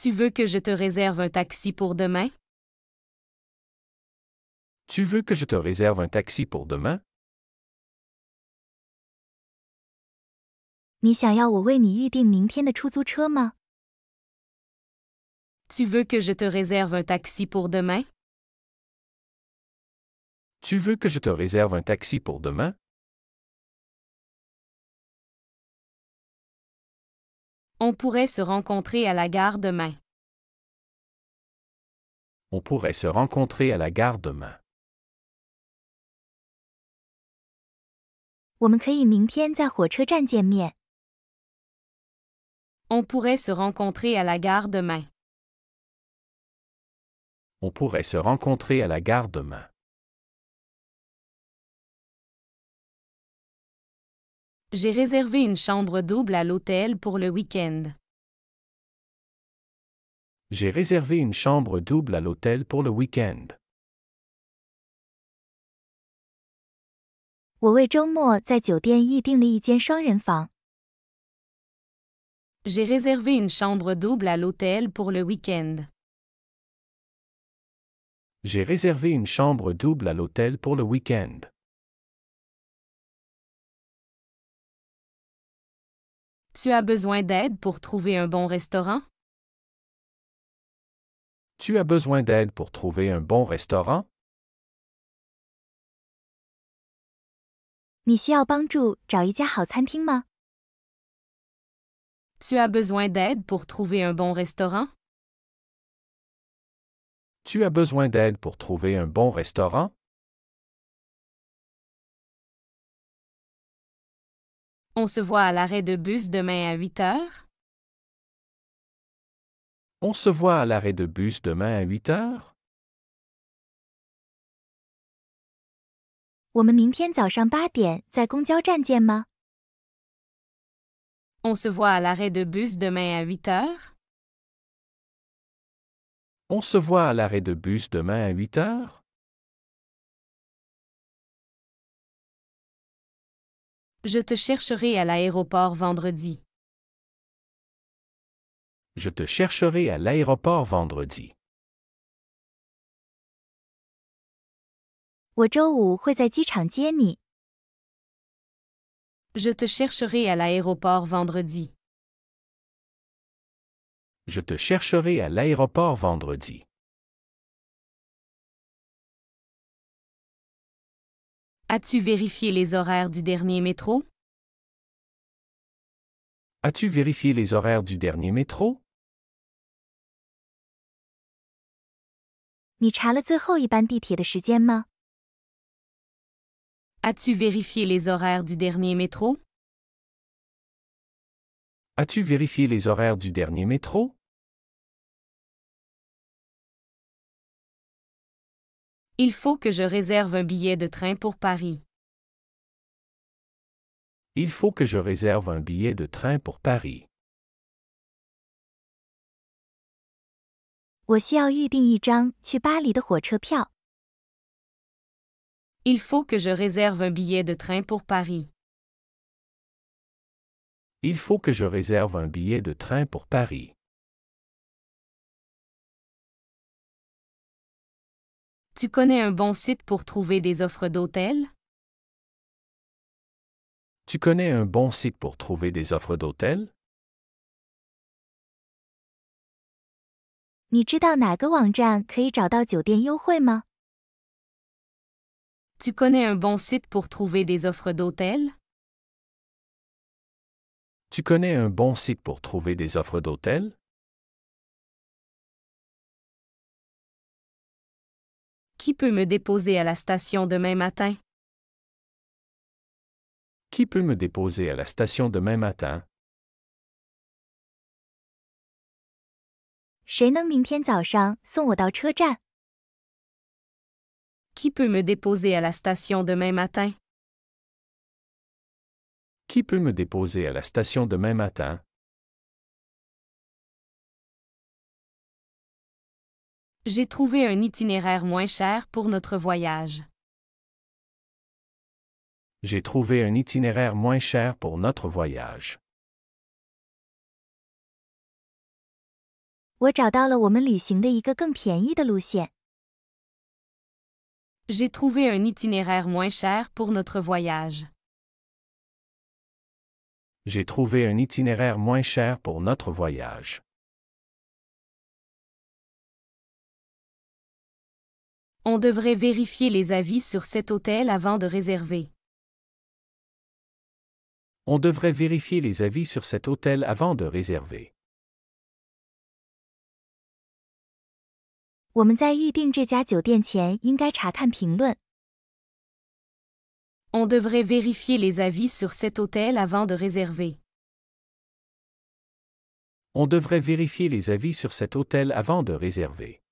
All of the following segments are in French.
Tu veux que je te réserve un taxi pour demain? Tu veux que je te réserve un taxi pour demain? Tu veux que je te réserve un taxi pour demain? Tu veux que je te réserve un taxi pour demain? On pourrait se rencontrer à la gare demain. On pourrait se rencontrer à la gare demain. On pourrait se rencontrer à la gare demain. On pourrait se rencontrer à la gare demain. J'ai réservé une chambre double à l'hôtel pour le week-end. J'ai réservé une chambre double à l'hôtel pour le week-end. J'ai réservé une chambre double à l'hôtel pour le week-end. J'ai réservé une chambre double à l'hôtel pour le week Tu as besoin d'aide pour trouver un bon restaurant? Tu as besoin d'aide pour trouver un bon restaurant? Tu as besoin d'aide pour trouver un bon restaurant? Tu as besoin d'aide pour trouver un bon restaurant? On se voit à l'arrêt de bus demain à 8 heures? On se voit à l'arrêt de bus demain à 8 heures? On se voit à l'arrêt de bus demain à 8 heures? On se voit à l'arrêt de bus demain à 8 heures? Je te chercherai à l'aéroport vendredi. Je te chercherai à l'aéroport vendredi. Je te chercherai à l'aéroport vendredi. Je te chercherai à l'aéroport vendredi. As-tu vérifié les horaires du dernier métro? As-tu vérifié les horaires du dernier métro? As-tu vérifié les horaires du dernier métro? As-tu vérifié les horaires du dernier métro? Il faut que je réserve un billet de train pour Paris. Il faut que je réserve un billet de train pour Paris. Il faut que je réserve un billet de train pour Paris. Il faut que je réserve un billet de train pour Paris. Tu connais un bon site pour trouver des offres d'hôtel Tu connais un bon site pour trouver des offres d'hôtel Tu connais un bon site pour trouver des offres d'hôtel Tu connais un bon site pour trouver des offres d'hôtels? Qui peut me déposer à la station demain matin? Qui peut me déposer à la station demain matin? Qui peut me déposer à la station demain matin? Qui peut me déposer à la station demain matin? J'ai trouvé un itinéraire moins cher pour notre voyage. J'ai trouvé un itinéraire moins cher pour notre voyage. J'ai trouvé un itinéraire moins cher pour notre voyage. J'ai trouvé un itinéraire moins cher pour notre voyage. On devrait vérifier les avis sur cet hôtel avant de réserver. On devrait vérifier les avis sur cet hôtel avant de réserver. On devrait vérifier les avis sur cet hôtel avant de réserver. On devrait vérifier les avis sur cet hôtel avant de réserver.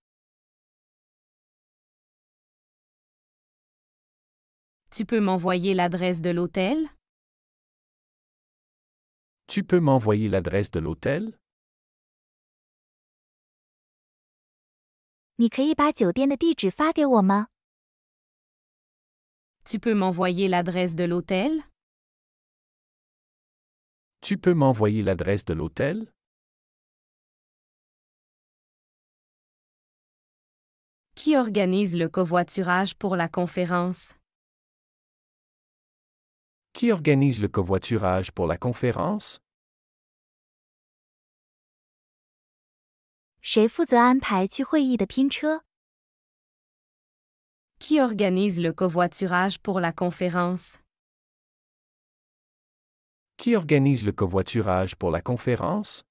Tu peux m'envoyer l'adresse de l'hôtel Tu peux m'envoyer l'adresse de l'hôtel Tu peux m'envoyer l'adresse de l'hôtel Tu peux m'envoyer l'adresse de l'hôtel？Qui organise le covoiturage pour la conférence qui organise le covoiturage pour la conférence? Qui organise le covoiturage pour la conférence? Qui organise le covoiturage pour la conférence?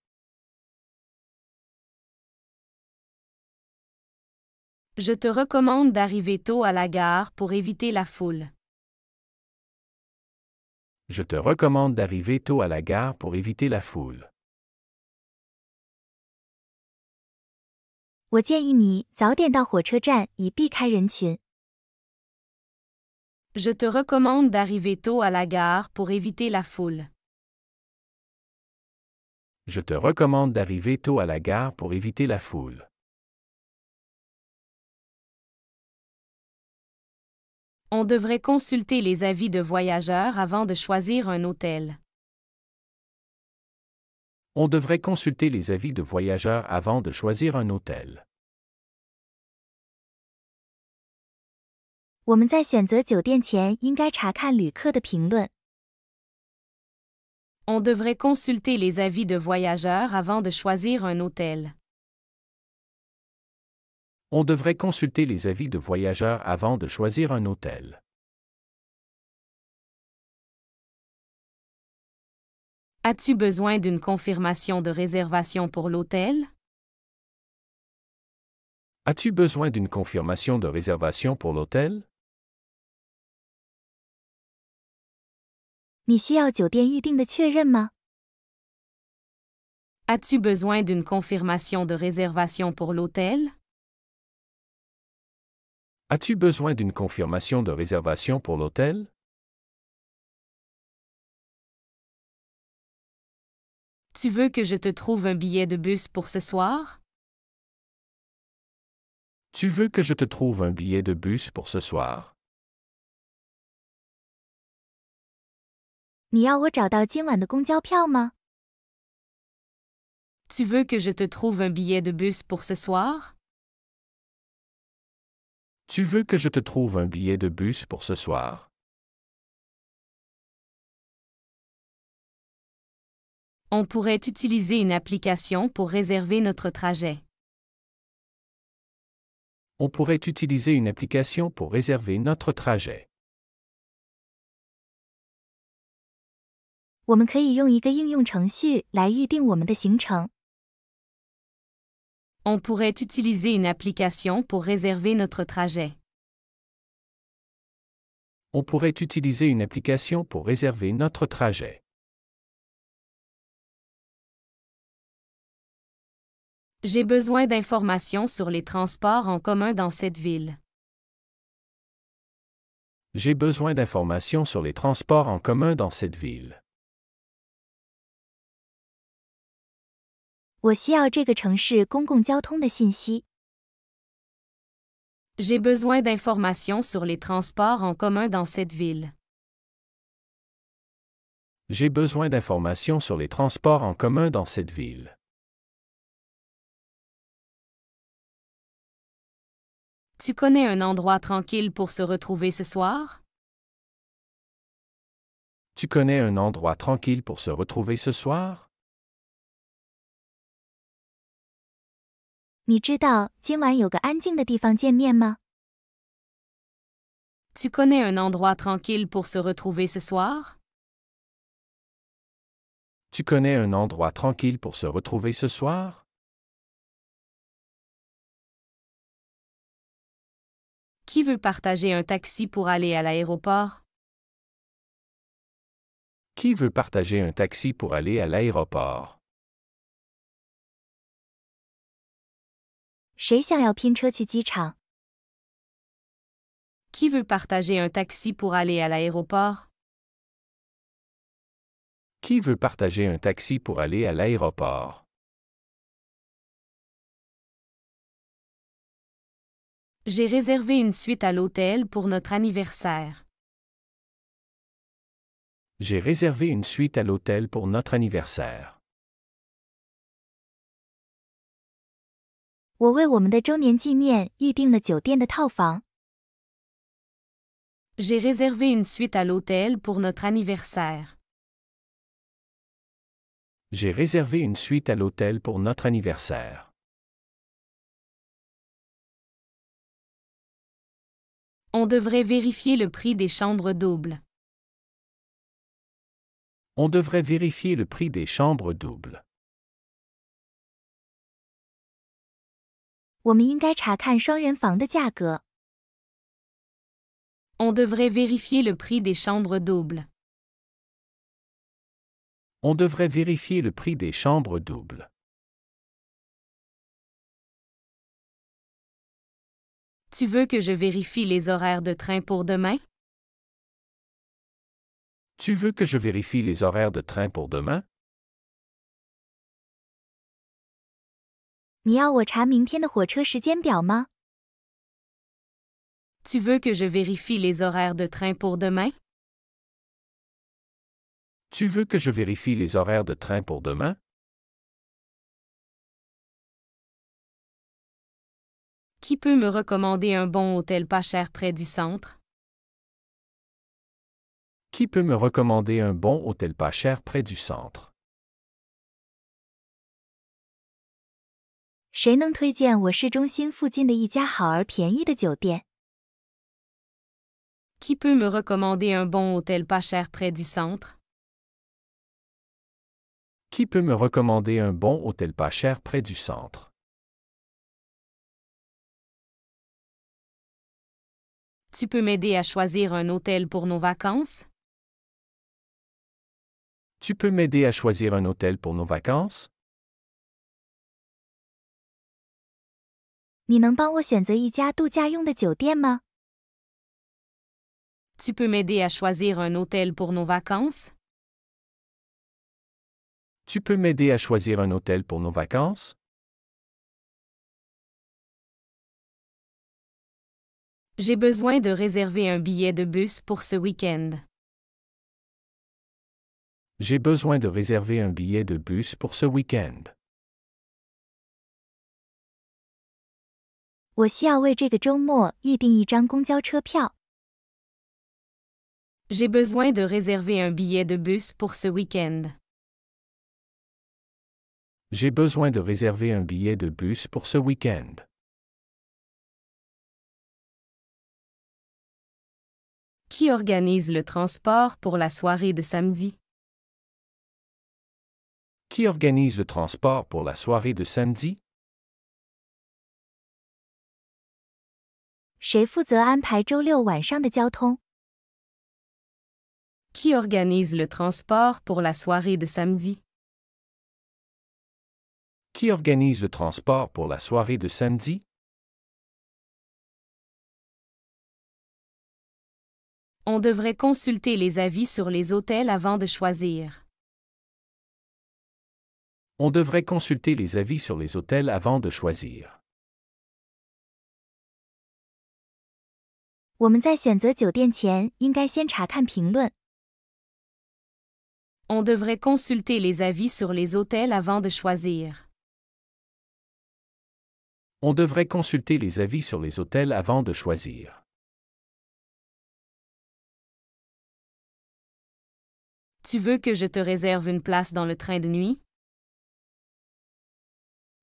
Je te recommande d'arriver tôt à la gare pour éviter la foule je te recommande d'arriver tôt à la gare pour éviter la foule. Je te recommande d'arriver tôt à la gare pour éviter la foule. Je te recommande d'arriver tôt à la gare pour éviter la foule. On devrait consulter les avis de voyageurs avant de choisir un hôtel. On devrait consulter les avis de voyageurs avant de choisir un hôtel. On devrait consulter les avis de voyageurs avant de choisir un hôtel on devrait consulter les avis de voyageurs avant de choisir un hôtel. As-tu besoin d'une confirmation de réservation pour l'hôtel? As-tu besoin d'une confirmation de réservation pour l'hôtel? as tu besoin d'une confirmation de réservation pour l'hôtel? As-tu besoin d'une confirmation de réservation pour l'hôtel Tu veux que je te trouve un billet de bus pour ce soir Tu veux que je te trouve un billet de bus pour ce soir Tu veux que je te trouve un billet de bus pour ce soir tu veux que je te trouve un billet de bus pour ce soir? On pourrait utiliser une application pour réserver notre trajet. On pourrait utiliser une application pour réserver notre trajet. On on pourrait utiliser une application pour réserver notre trajet. On pourrait utiliser une application pour réserver notre trajet. J'ai besoin d'informations sur les transports en commun dans cette ville. J'ai besoin d'informations sur les transports en commun dans cette ville. J'ai besoin d'informations sur les transports en commun dans cette ville. J'ai besoin d'informations sur les transports en commun dans cette ville. Tu connais un endroit tranquille pour se retrouver ce soir? Tu connais un endroit tranquille pour se retrouver ce soir? Tu connais un endroit tranquille pour se retrouver ce soir? Tu connais un endroit tranquille pour se retrouver ce soir? Qui veut partager un taxi pour aller à l'aéroport? Qui veut partager un taxi pour aller à l'aéroport? Qui veut partager un taxi pour aller à l'aéroport? Qui veut partager un taxi pour aller à l'aéroport? J'ai réservé une suite à l'hôtel pour notre anniversaire. J'ai réservé une suite à l'hôtel pour notre anniversaire. J'ai réservé une suite à l'hôtel pour notre anniversaire. J'ai réservé une suite à l'hôtel pour notre anniversaire. On devrait vérifier le prix des chambres doubles. On devrait vérifier le prix des chambres doubles. On devrait vérifier le prix des chambres doubles. On devrait vérifier le prix des chambres doubles. Tu veux que je vérifie les horaires de train pour demain? Tu veux que je vérifie les horaires de train pour demain? Tu veux que je vérifie les horaires de train pour demain? Tu veux que je vérifie les horaires de train pour demain? Qui peut me recommander un bon hôtel pas cher près du centre? Qui peut me recommander un bon hôtel pas cher près du centre? Qui peut me recommander un bon hôtel pas cher près du centre? Qui peut me recommander un bon hôtel pas cher près du centre? Tu peux m'aider à choisir un hôtel pour nos vacances? Tu peux m'aider à choisir un hôtel pour nos vacances? Tu peux m'aider à choisir un hôtel pour nos vacances? Tu peux m'aider à choisir un hôtel pour nos vacances? J'ai besoin de réserver un billet de bus pour ce week-end. J'ai besoin de réserver un billet de bus pour ce week-end. J'ai besoin de réserver un billet de bus pour ce week-end. J'ai besoin de réserver un billet de bus pour ce week-end. Qui organise le transport pour la soirée de samedi? Qui organise le transport pour la soirée de samedi? Qui organise le transport pour la soirée de samedi? Qui organise le transport pour la soirée de samedi? On devrait consulter les avis sur les hôtels avant de choisir. On devrait consulter les avis sur les hôtels avant de choisir. On devrait consulter les avis sur les hôtels avant de choisir. On devrait consulter les avis sur les hôtels avant de choisir. Tu veux que je te réserve une place dans le train de nuit?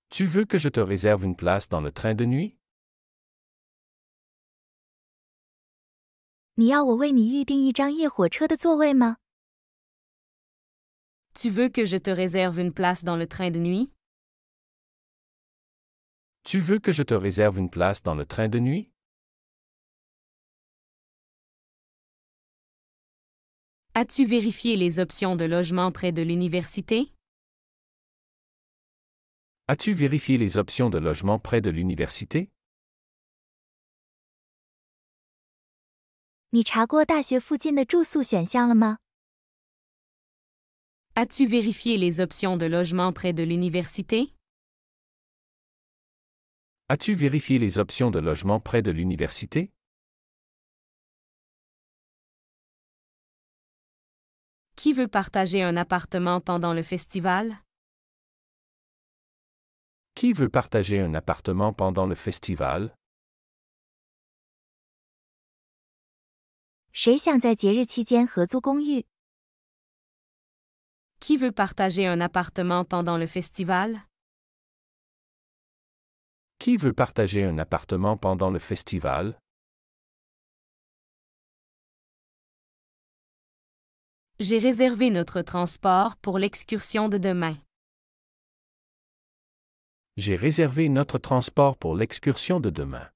Tu veux que je te réserve une place dans le train de nuit? Tu veux que je te réserve une place dans le train de nuit Tu veux que je te réserve une place dans le train de nuit As-tu vérifié les options de logement près de l'université As-tu vérifié les options de logement près de l'université as tu vérifié les options de logement près de l'université? As-tu vérifié les options de logement près de l'université? Qui veut partager un appartement pendant le festival? Qui veut partager un appartement pendant le festival? Qui veut partager un appartement pendant le festival? Qui veut partager un appartement pendant le festival? J'ai réservé notre transport pour l'excursion de demain. J'ai réservé notre transport pour l'excursion de demain.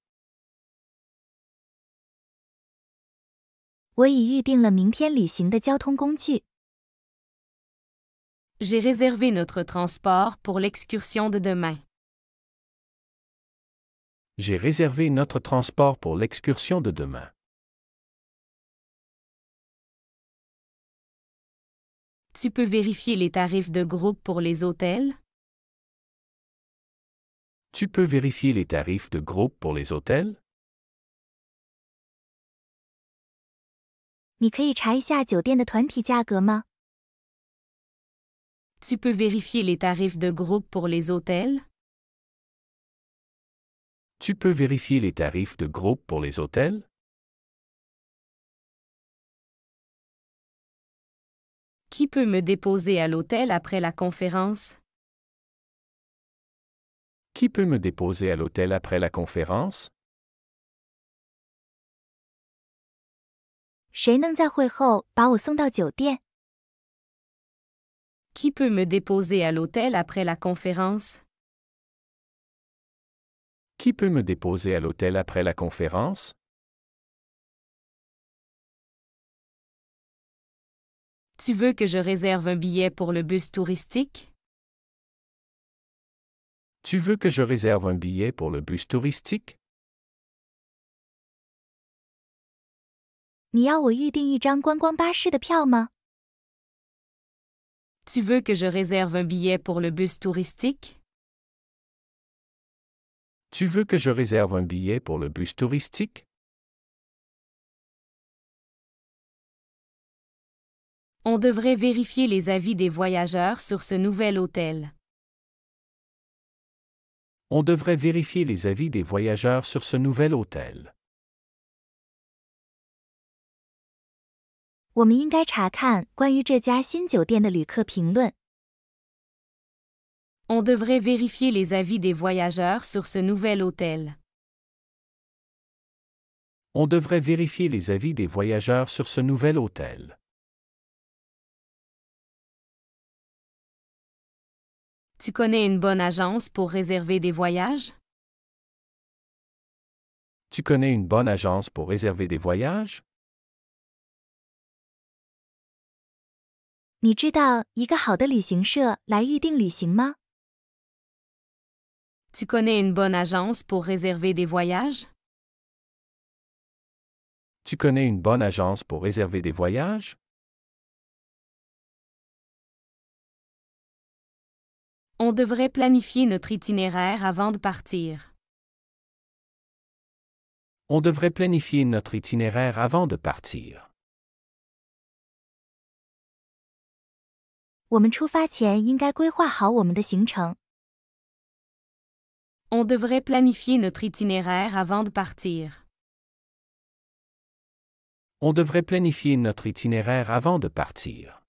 J'ai réservé notre transport pour l'excursion de demain. J'ai réservé notre transport pour l'excursion de demain. Tu peux vérifier les tarifs de groupe pour les hôtels? Tu peux vérifier les tarifs de groupe pour les hôtels? Tu peux vérifier les tarifs de groupe pour les hôtels? Tu peux vérifier les tarifs de groupe pour les hôtels? Qui peut me déposer à l'hôtel après la conférence? Qui peut me déposer à l'hôtel après la conférence? Qui peut me déposer à l'hôtel après la conférence? Qui peut me déposer à l'hôtel après la conférence? Tu veux que je réserve un billet pour le bus touristique? Tu veux que je réserve un billet pour le bus touristique? Tu veux que je réserve un billet pour le bus touristique? Tu veux que je réserve un billet pour le bus touristique? On devrait vérifier les avis des voyageurs sur ce nouvel hôtel. On devrait vérifier les avis des voyageurs sur ce nouvel hôtel. On devrait vérifier les avis des voyageurs sur ce nouvel hôtel. On devrait vérifier les avis des voyageurs sur ce nouvel hôtel. Tu connais une bonne agence pour réserver des voyages? Tu connais une bonne agence pour réserver des voyages? Tu connais une bonne agence pour réserver des voyages? Tu connais une bonne agence pour réserver des voyages? On devrait planifier notre itinéraire avant de partir. On devrait planifier notre itinéraire avant de partir. 我们出发前应该规划好我们的行程。On devrait planifier notre itinéraire avant de partir. On devrait planifier notre itinéraire avant de partir.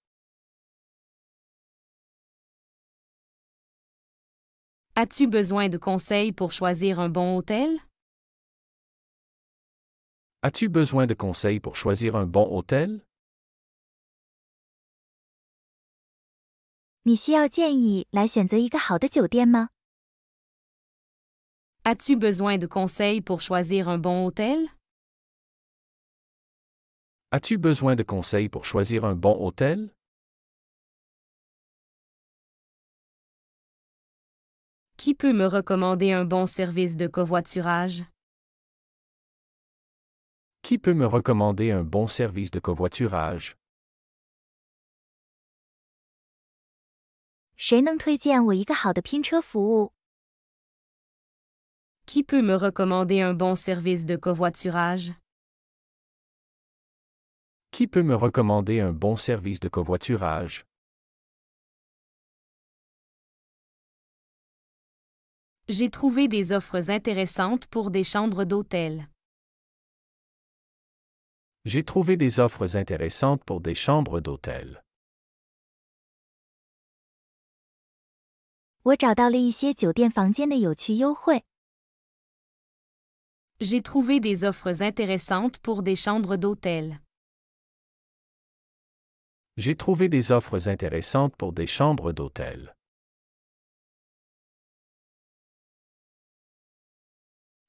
As-tu besoin de conseils pour choisir un bon hôtel? As-tu besoin de conseils pour choisir un bon hôtel? as tu besoin de conseils pour choisir un bon hôtel? As-tu besoin de conseils pour choisir un bon hôtel? Qui peut me recommander un bon service de covoiturage? Qui peut me recommander un bon service de covoiturage? Qui peut me recommander un bon service de covoiturage? Qui peut me recommander un bon service de covoiturage? J'ai trouvé des offres intéressantes pour des chambres d'hôtel. J'ai trouvé des offres intéressantes pour des chambres d'hôtel. J'ai trouvé des offres intéressantes pour des chambres d'hôtel. J'ai trouvé des offres intéressantes pour des chambres d'hôtel.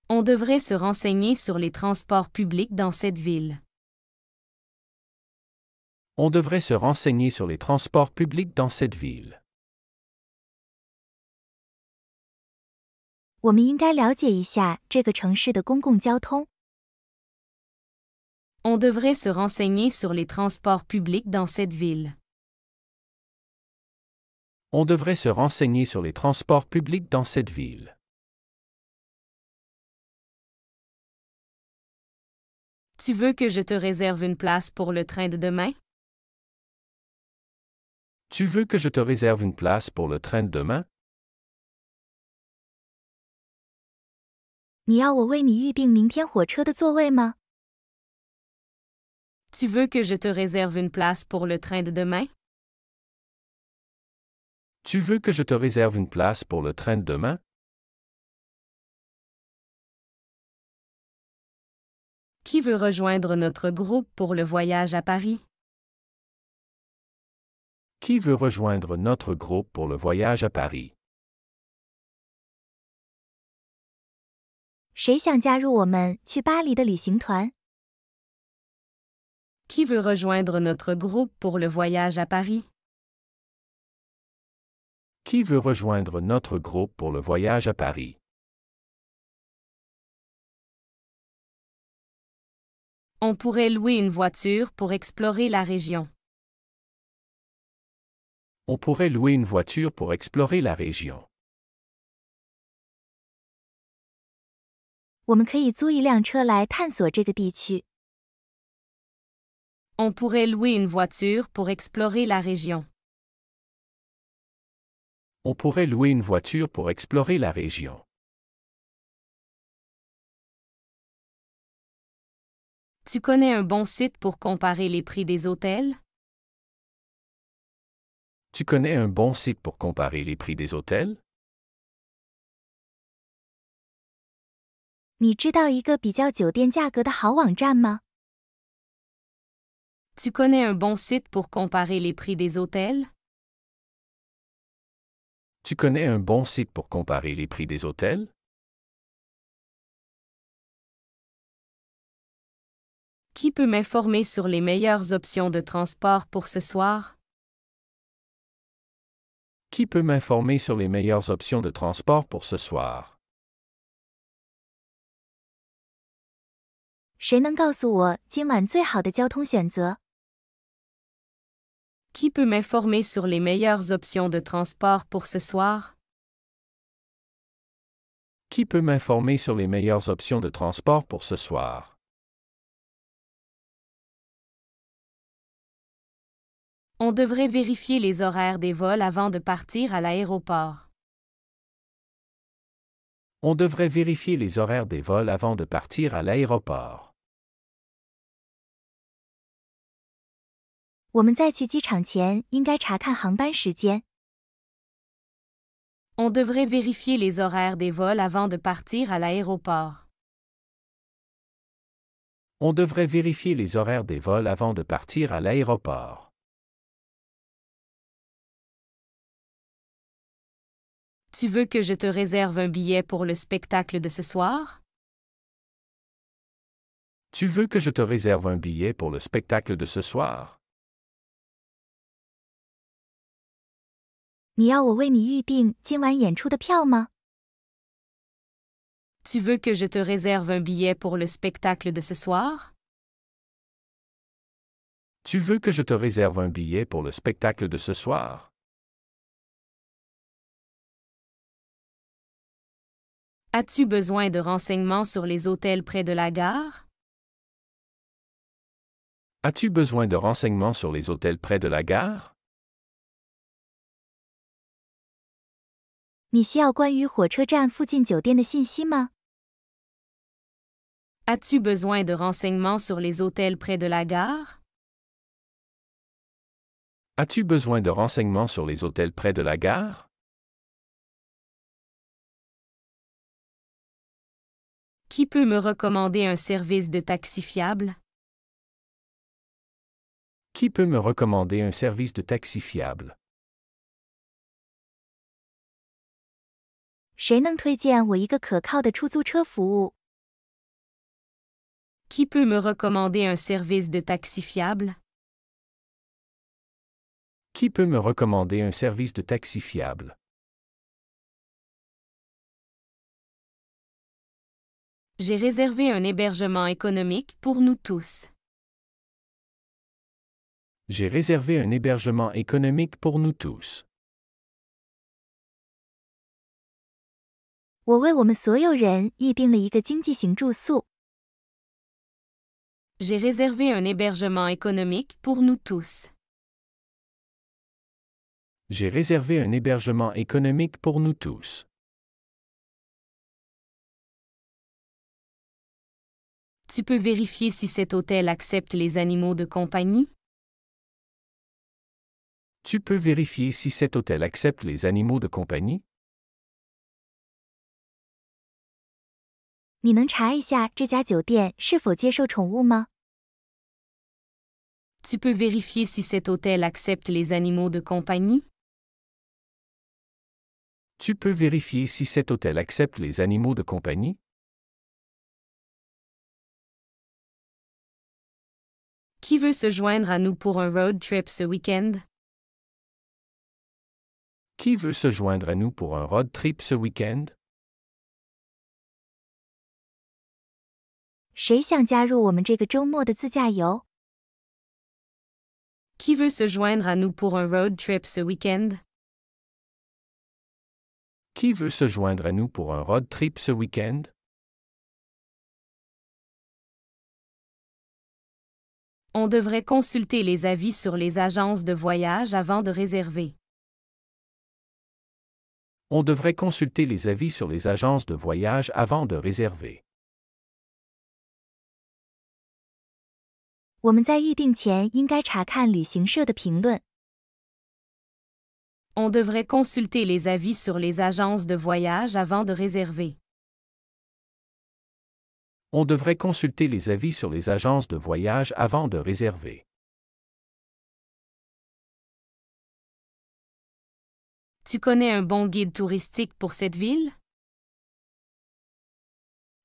On devrait se renseigner sur les transports publics dans cette ville. On devrait se renseigner sur les transports publics dans cette ville. On devrait se renseigner sur les transports publics dans cette ville. On devrait se renseigner sur les transports publics dans cette ville. Tu veux que je te réserve une place pour le train de demain? Tu veux que je te réserve une place pour le train de demain? Tu veux que je te réserve une place pour le train de demain? Tu veux que je te réserve une place pour le train de demain? Qui veut rejoindre notre groupe pour le voyage à Paris? Qui veut rejoindre notre groupe pour le voyage à Paris? Qui veut rejoindre notre groupe pour le voyage à Paris? Qui veut rejoindre notre groupe pour le voyage à Paris? On pourrait louer une voiture pour explorer la région. On pourrait louer une voiture pour explorer la région. 我们可以租一辆车来探索这个地区。On pourrait louer une voiture pour explorer la région. On pourrait louer une voiture pour explorer la région. Tu connais un bon site pour comparer les prix des hôtels? Tu connais un bon site pour comparer les prix des hôtels? Tu connais un bon site pour comparer les prix des hôtels? Tu connais un bon site pour comparer les prix des hôtels? Qui peut m'informer sur les meilleures options de transport pour ce soir? Qui peut m'informer sur les meilleures options de transport pour ce soir? peut m'informer sur les meilleures options de transport pour ce soir? Qui peut m'informer sur les meilleures options de transport pour ce soir? On devrait vérifier les horaires des vols avant de partir à l'aéroport. On devrait vérifier les horaires des vols avant de partir à l'aéroport. On devrait vérifier les horaires des vols avant de partir à l'aéroport. On devrait vérifier les horaires des vols avant de partir à l'aéroport. Tu veux que je te réserve un billet pour le spectacle de ce soir? Tu veux que je te réserve un billet pour le spectacle de ce soir? Tu veux que je te réserve un billet pour le spectacle de ce soir? Tu veux que je te réserve un billet pour le spectacle de ce soir? As-tu besoin de renseignements sur les hôtels près de la gare? As-tu besoin de renseignements sur les hôtels près de la gare? as tu besoin de renseignements sur les hôtels près de la gare As-tu besoin de renseignements sur les hôtels près de la gare Qui peut me recommander un service de taxi fiable Qui peut me recommander un service de taxi fiable Qui peut me recommander un service de taxi fiable? Qui peut me recommander un service de taxi fiable? J'ai réservé un hébergement économique pour nous tous. J'ai réservé un hébergement économique pour nous tous. J'ai réservé un hébergement économique pour nous tous. J'ai réservé un hébergement économique pour nous tous. Tu peux vérifier si cet hôtel accepte les animaux de compagnie? Tu peux vérifier si cet hôtel accepte les animaux de compagnie? Tu peux vérifier si cet hôtel accepte les animaux de compagnie? Tu peux vérifier si cet hôtel accepte les animaux de compagnie? Qui veut se joindre à nous pour un road trip ce week-end? Qui veut se joindre à nous pour un road trip ce week-end? 谁想加入我们这个周末的自驾游？Qui veut se joindre à nous pour un road trip ce week Qui veut se joindre à nous pour un road trip ce week-end? On devrait consulter les avis sur les agences de voyage avant de réserver. On devrait consulter les avis sur les agences de voyage avant de réserver. On devrait consulter les avis sur les agences de voyage avant de réserver. On devrait consulter les avis sur les agences de voyage avant de réserver. Tu connais un bon guide touristique pour cette ville?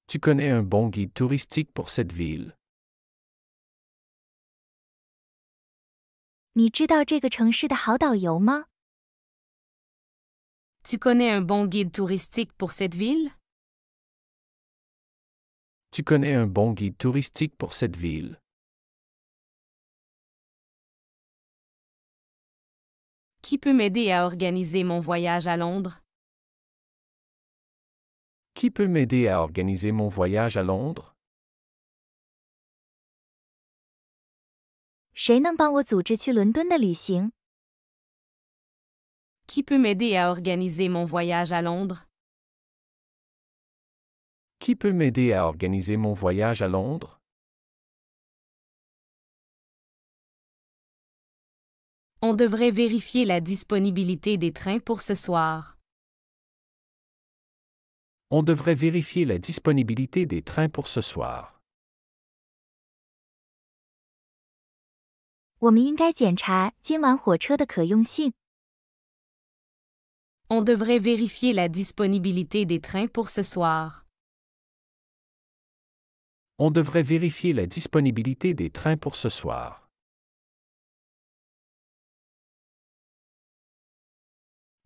Tu connais un bon guide touristique pour cette ville? Tu connais un bon guide touristique pour cette ville? Tu connais un bon guide touristique pour cette ville? Qui peut m'aider à organiser mon voyage à Londres? Qui peut m'aider à organiser mon voyage à Londres? Qui peut m'aider à organiser mon voyage à Londres? Qui peut m'aider à organiser mon voyage à Londres? On devrait vérifier la disponibilité des trains pour ce soir. On devrait vérifier la disponibilité des trains pour ce soir. On devrait vérifier la disponibilité des trains pour ce soir. On devrait vérifier la disponibilité des trains pour ce soir.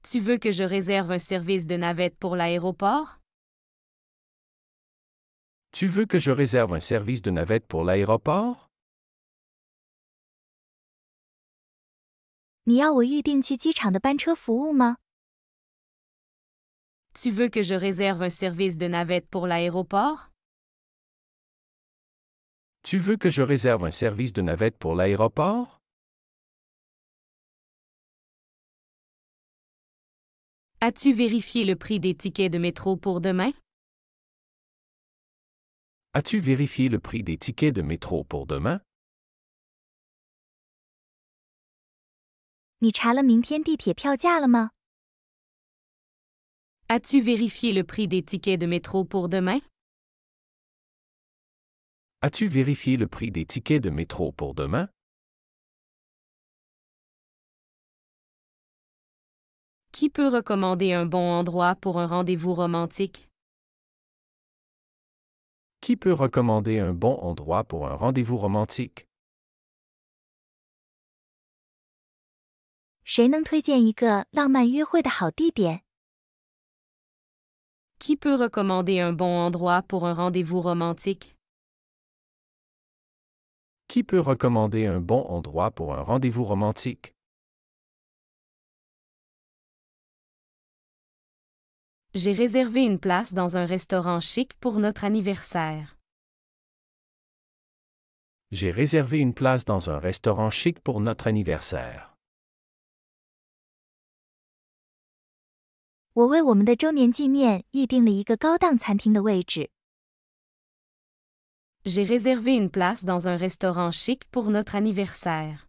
Tu veux que je réserve un service de navette pour l'aéroport? Tu veux que je réserve un service de navette pour l'aéroport? Tu veux que je réserve un service de navette pour l'aéroport? Tu veux que je réserve un service de navette pour l'aéroport? As-tu vérifié le prix des tickets de métro pour demain? As-tu vérifié le prix des tickets de métro pour demain? as tu vérifié le prix des tickets de métro pour demain? As-tu vérifié le prix des tickets de métro pour demain? Qui peut recommander un bon endroit pour un rendez-vous romantique? Qui peut recommander un bon endroit pour un rendez-vous romantique? Qui peut recommander un bon endroit pour un rendez-vous romantique? Qui peut recommander un bon endroit pour un rendez-vous romantique? J'ai réservé une place dans un restaurant chic pour notre anniversaire. J'ai réservé une place dans un restaurant chic pour notre anniversaire. réservé une place dans un restaurant chic pour notre anniversaire.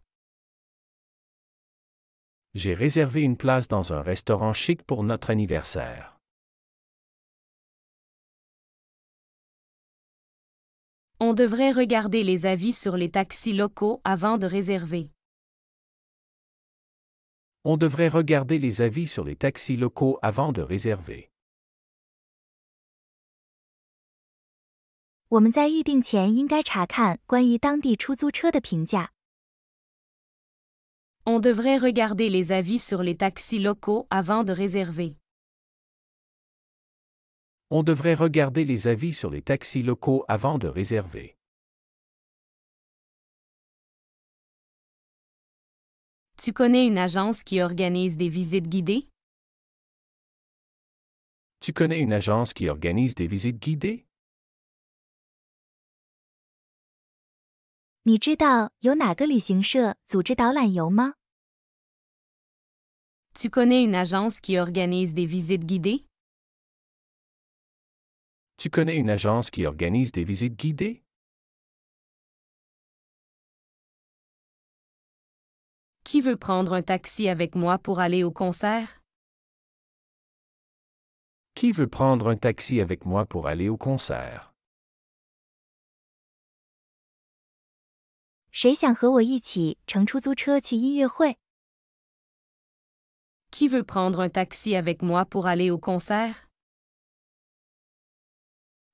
J'ai réservé une place dans un restaurant chic pour notre anniversaire. On devrait regarder les avis sur les taxis locaux avant de réserver on devrait regarder les avis sur les taxis locaux avant de réserver. On devrait regarder les avis sur les taxis locaux avant de réserver. On devrait regarder les avis sur les taxis locaux avant de réserver. Tu connais une agence qui organise des visites guidées? Tu connais une agence qui organise des visites guidées? 你知道有哪个旅行社组织导览游吗？Tu connais une agence qui organise des visites guidées? Tu connais une agence qui organise des visites guidées? Qui veut prendre un taxi avec moi pour aller au concert? Qui veut prendre un taxi avec moi pour aller au concert? Qui veut prendre un taxi avec moi pour aller au concert?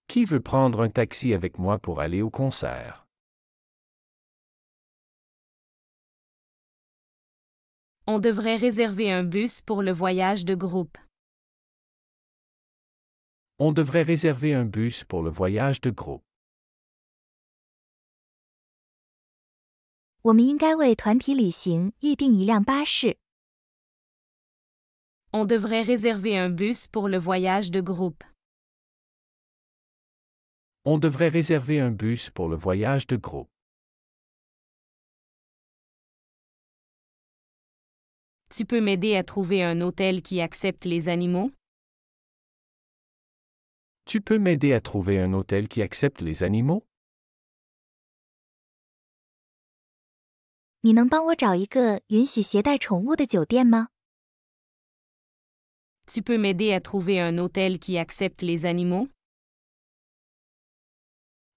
Qui veut prendre un taxi avec moi pour aller au concert? on devrait réserver un bus pour le voyage de groupe. On devrait réserver un bus pour le voyage de groupe. On devrait réserver un bus pour le voyage de groupe. Tu peux m'aider à trouver un hôtel qui accepte les animaux? Tu peux m'aider à trouver un hôtel qui accepte les animaux? Tu peux m'aider à trouver un hôtel qui accepte les animaux?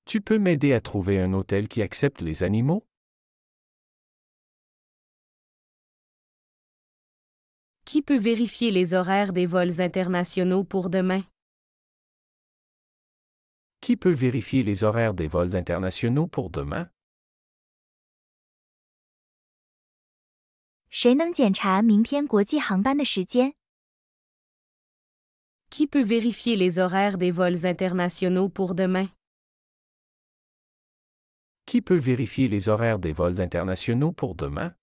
Tu peux m'aider à trouver un hôtel qui accepte les animaux? Qui peut vérifier les horaires des vols internationaux pour demain? Qui peut vérifier les horaires des vols internationaux pour demain? Qui peut vérifier les horaires des vols internationaux pour demain? Qui peut vérifier les horaires des vols internationaux pour demain?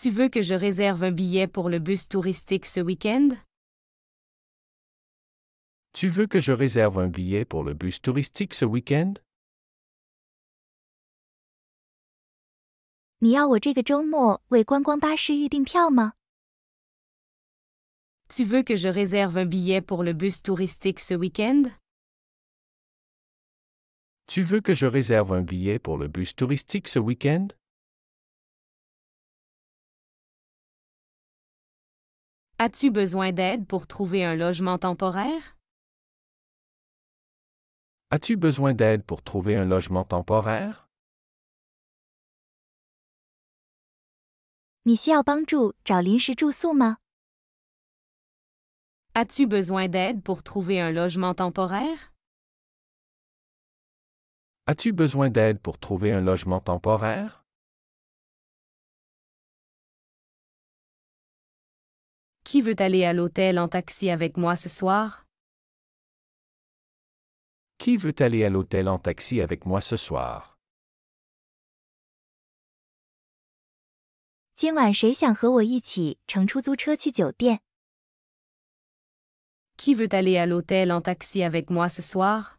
Tu veux que je réserve un billet pour le bus touristique ce week-end? Tu veux que je réserve un billet pour le bus touristique ce week-end? veux que je réserve un billet pour le bus touristique ce week Tu veux que je réserve un billet pour le bus touristique ce week-end? As-tu besoin d'aide pour trouver un logement temporaire? As-tu besoin d'aide pour trouver un logement temporaire? as tu besoin d'aide pour trouver un logement temporaire? As-tu besoin d'aide pour trouver un logement temporaire? Qui veut aller à l'hôtel en taxi avec moi ce soir Qui veut aller à l'hôtel en taxi avec moi ce soir Qui veut aller à l'hôtel en taxi avec moi ce soir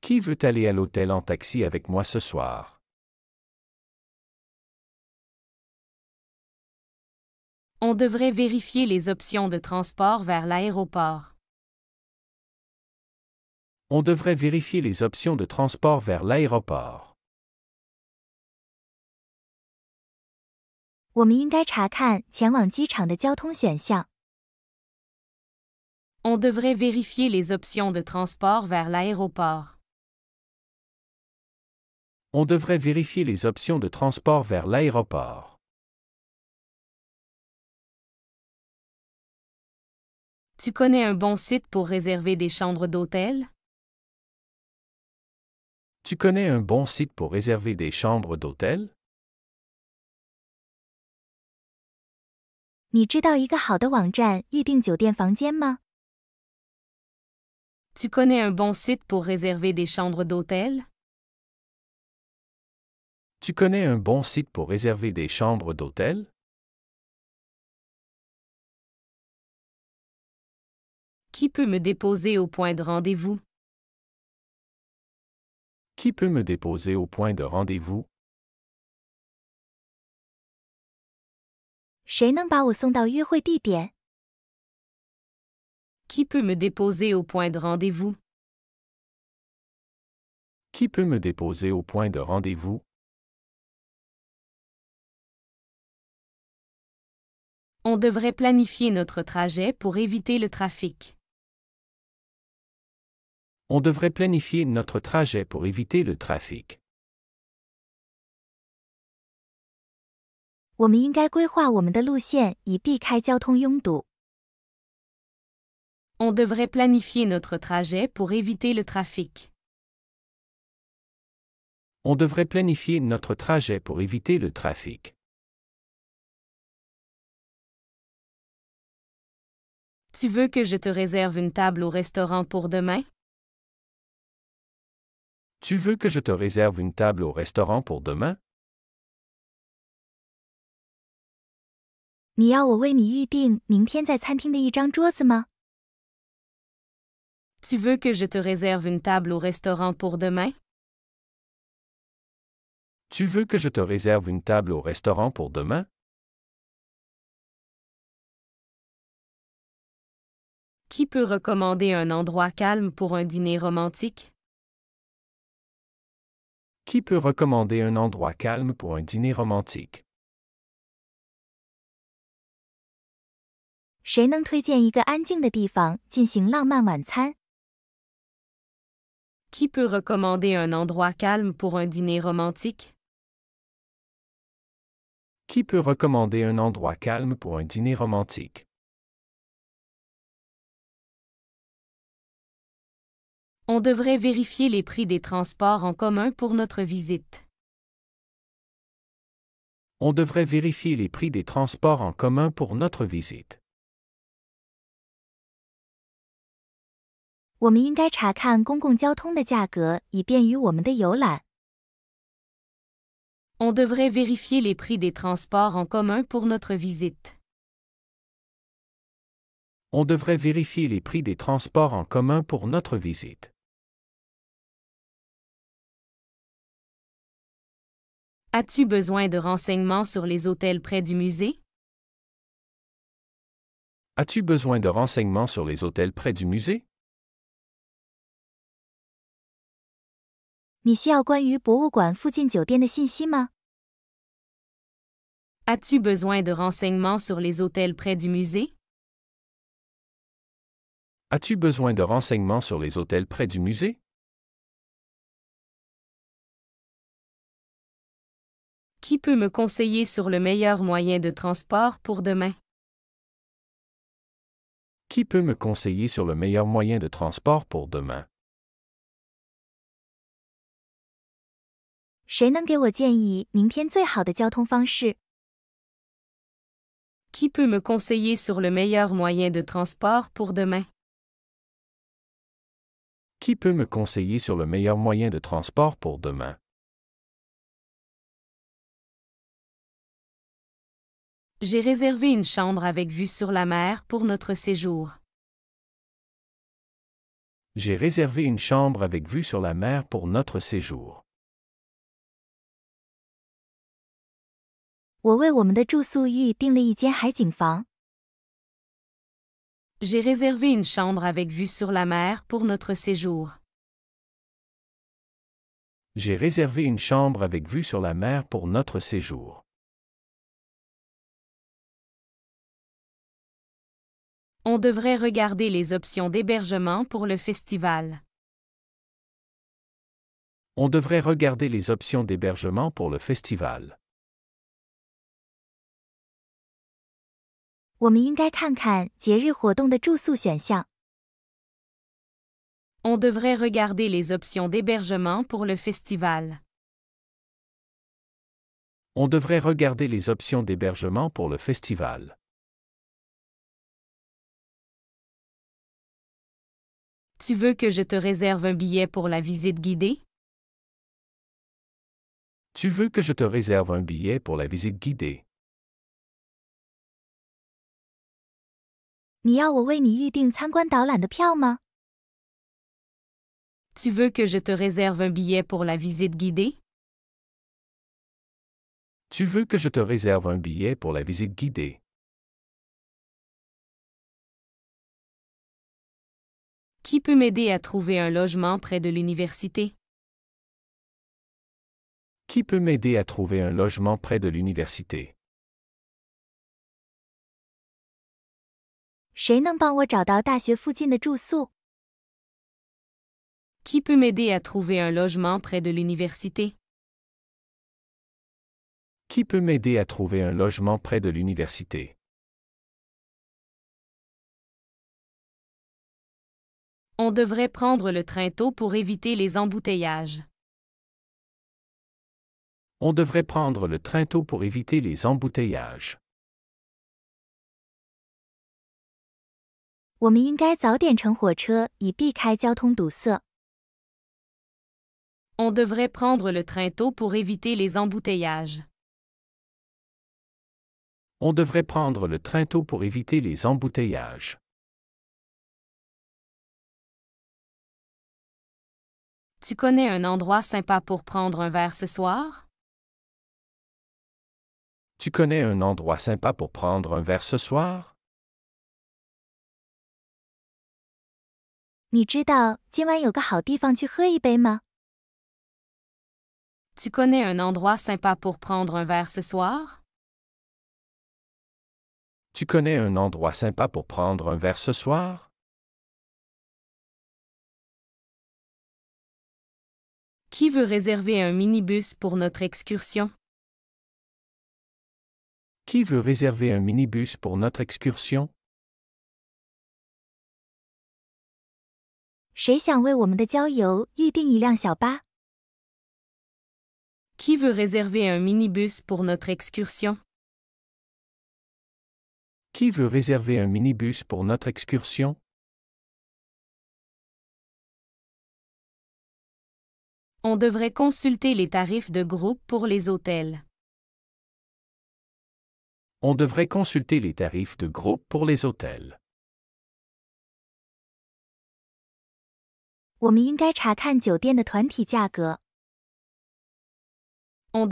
Qui veut aller à l'hôtel en taxi avec moi ce soir on devrait vérifier les options de transport vers l'aéroport. On devrait vérifier les options de transport vers l'aéroport. On devrait vérifier les options de transport vers l'aéroport. On devrait vérifier les options de transport vers l'aéroport. Tu connais un bon site pour réserver des chambres d'hôtel? Tu connais un bon site pour réserver des chambres d'hôtel? Tu connais un bon site pour réserver des chambres d'hôtel? Tu connais un bon site pour réserver des chambres d'hôtel? Qui peut me déposer au point de rendez-vous? Qui peut me déposer au point de rendez-vous? Qui peut me déposer au point de rendez-vous? Qui peut me déposer au point de rendez-vous? On devrait planifier notre trajet pour éviter le trafic on devrait planifier notre trajet pour éviter le trafic. On devrait planifier notre trajet pour éviter le trafic. On devrait planifier notre trajet pour éviter le trafic. Tu veux que je te réserve une table au restaurant pour demain? Tu veux que je te réserve une table au restaurant pour demain? Tu veux que je te réserve une table au restaurant pour demain? Tu veux que je te réserve une table au restaurant pour demain? Qui peut recommander un endroit calme pour un dîner romantique? Qui peut recommander un endroit calme pour un dîner romantique? Qui peut recommander un endroit calme pour un dîner romantique? Qui peut recommander un endroit calme pour un dîner romantique? on devrait vérifier les prix des transports en commun pour notre visite. On devrait vérifier les prix des transports en commun pour notre visite. On devrait vérifier les prix des transports en commun pour notre visite. On devrait vérifier les prix des transports en commun pour notre visite. As-tu besoin de renseignements sur les hôtels près du musée? As-tu besoin de renseignements sur les hôtels près du musée? as tu besoin de renseignements sur les hôtels près du musée? As-tu besoin de renseignements sur les hôtels près du musée? Qui peut me conseiller sur le meilleur moyen de transport pour demain? Qui peut me conseiller sur le meilleur moyen de transport pour demain? Qui peut me conseiller sur le meilleur moyen de transport pour demain? Qui peut me conseiller sur le meilleur moyen de transport pour demain? J'ai réservé une chambre avec vue sur la mer pour notre séjour. J'ai réservé une chambre avec vue sur la mer pour notre séjour. J'ai réservé une chambre avec vue sur la mer pour notre séjour. J'ai réservé une chambre avec vue sur la mer pour notre séjour. on devrait regarder les options d'hébergement pour le festival. On devrait regarder les options d'hébergement pour le festival. On devrait regarder les options d'hébergement pour le festival. On devrait regarder les options d'hébergement pour le festival. Tu veux que je te réserve un billet pour la visite guidée? Tu veux que je te réserve un billet pour la visite guidée? Tu veux que je te réserve un billet pour la visite guidée? Tu veux que je te réserve un billet pour la visite guidée? Qui peut m'aider à trouver un logement près de l'université? Qui peut m'aider à trouver un logement près de l'université? Qui peut m'aider à trouver un logement près de l'université? Qui peut m'aider à trouver un logement près de l'université? On devrait prendre le train tôt pour éviter les embouteillages. On devrait prendre le train tôt pour éviter les embouteillages. On devrait prendre le train tôt pour éviter les embouteillages. On devrait prendre le train pour éviter les embouteillages. Tu connais un endroit sympa pour prendre un verre ce soir? Tu connais un endroit sympa pour prendre un verre ce soir? Tu hein? connais un endroit sympa pour prendre un verre ce soir? Tu connais un endroit sympa pour prendre un verre ce soir? Qui veut réserver un minibus pour notre excursion? Qui veut réserver un minibus pour notre excursion? Qui veut réserver un minibus pour notre excursion? Qui veut réserver un minibus pour notre excursion? on devrait consulter les tarifs de groupe pour les hôtels. On devrait consulter les tarifs de groupe pour les hôtels. On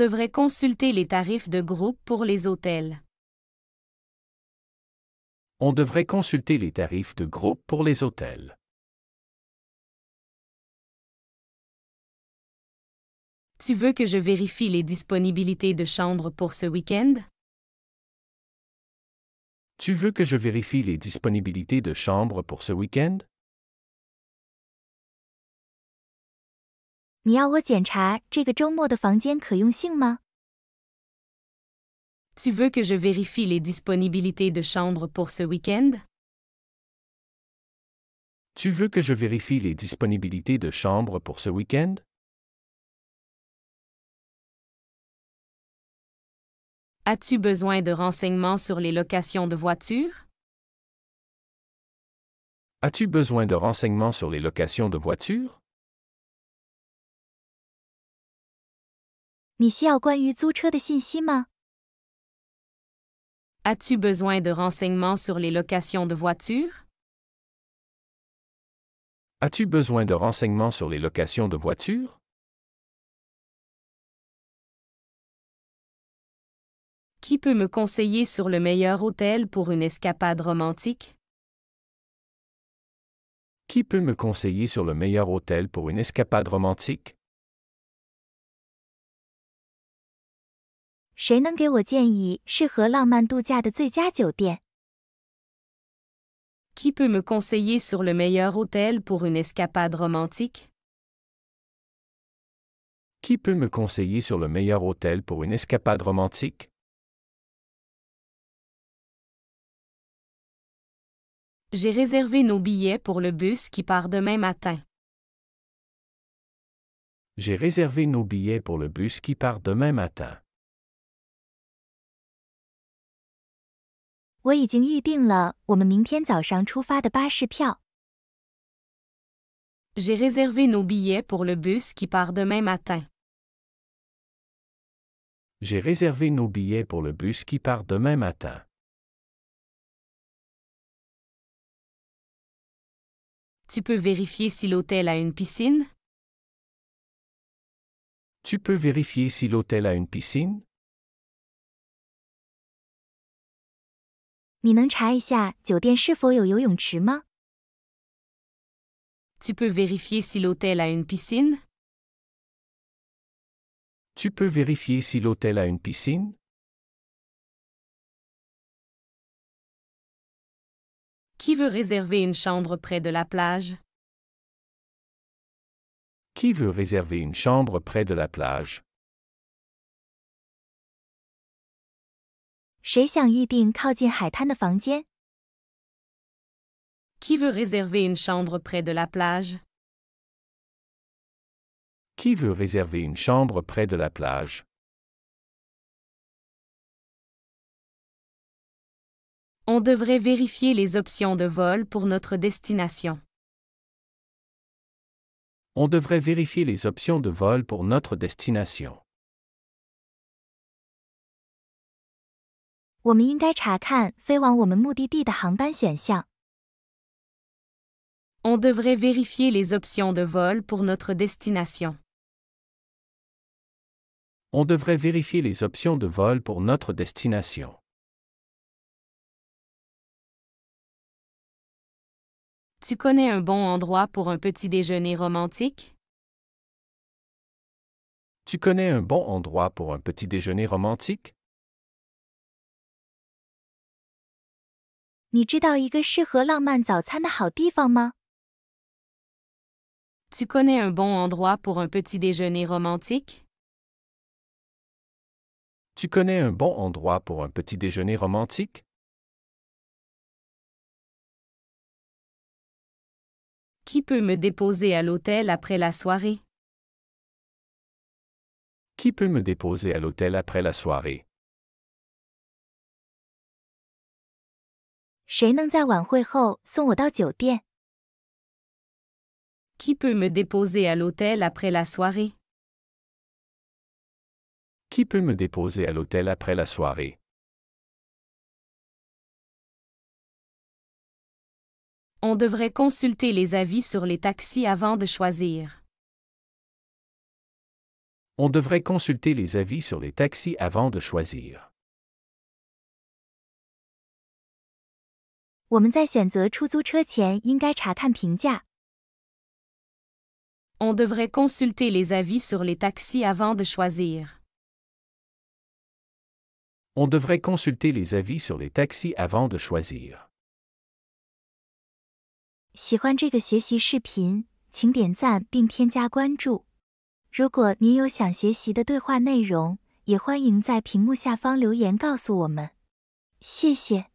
devrait consulter les tarifs de groupe pour les hôtels. On devrait consulter les tarifs de groupe pour les hôtels. Tu veux que je vérifie les disponibilités de chambres pour ce week-end? Tu veux que je vérifie les disponibilités de chambres pour ce week-end? Tu veux que je vérifie les disponibilités de chambres pour ce week-end? Tu veux que je vérifie les disponibilités de chambres pour ce week-end? As-tu besoin de renseignements sur les locations de voitures? As-tu besoin de renseignements sur les locations de voitures? as tu besoin de renseignements sur les locations de voitures? As-tu besoin de renseignements sur les locations de voitures? Qui peut me conseiller sur le meilleur hôtel pour une escapade romantique? Qui peut me conseiller sur le meilleur hôtel pour une escapade romantique? Qui peut me conseiller sur le meilleur hôtel pour une escapade romantique? Qui peut me conseiller sur le meilleur hôtel pour une escapade romantique? J'ai réservé nos billets pour le bus qui part demain matin. J'ai réservé nos billets pour le bus qui part demain matin. J'ai réservé nos billets pour le bus qui part demain matin. J'ai réservé nos billets pour le bus qui part demain matin. Tu peux vérifier si l'hôtel a une piscine Tu peux vérifier si l'hôtel a une piscine Tu peux vérifier si l'hôtel a une piscine Tu peux vérifier si l'hôtel a une piscine Qui veut réserver une chambre près de la plage? Qui veut réserver une chambre près de la plage? Qui veut réserver une chambre près de la plage? Qui veut réserver une chambre près de la plage? on devrait vérifier les options de vol pour notre destination. On devrait vérifier les options de vol pour notre destination. On devrait vérifier les options de vol pour notre destination. On devrait vérifier les options de vol pour notre destination. Tu connais un bon endroit pour un petit déjeuner romantique? Tu connais un bon endroit pour un petit déjeuner romantique? Tu connais un bon endroit pour un petit déjeuner romantique? Tu connais un bon endroit pour un petit déjeuner romantique? Qui peut me déposer à l'hôtel après la soirée? Qui peut me déposer à l'hôtel après la soirée? Qui peut me déposer à l'hôtel après la soirée? peut me déposer à l'hôtel après la soirée? On devrait consulter les avis sur les taxis avant de choisir. On devrait consulter les avis sur les taxis avant de choisir. On devrait consulter les avis sur les taxis avant de choisir. On devrait consulter les avis sur les taxis avant de choisir. 喜欢这个学习视频，请点赞并添加关注。如果您有想学习的对话内容，也欢迎在屏幕下方留言告诉我们。谢谢。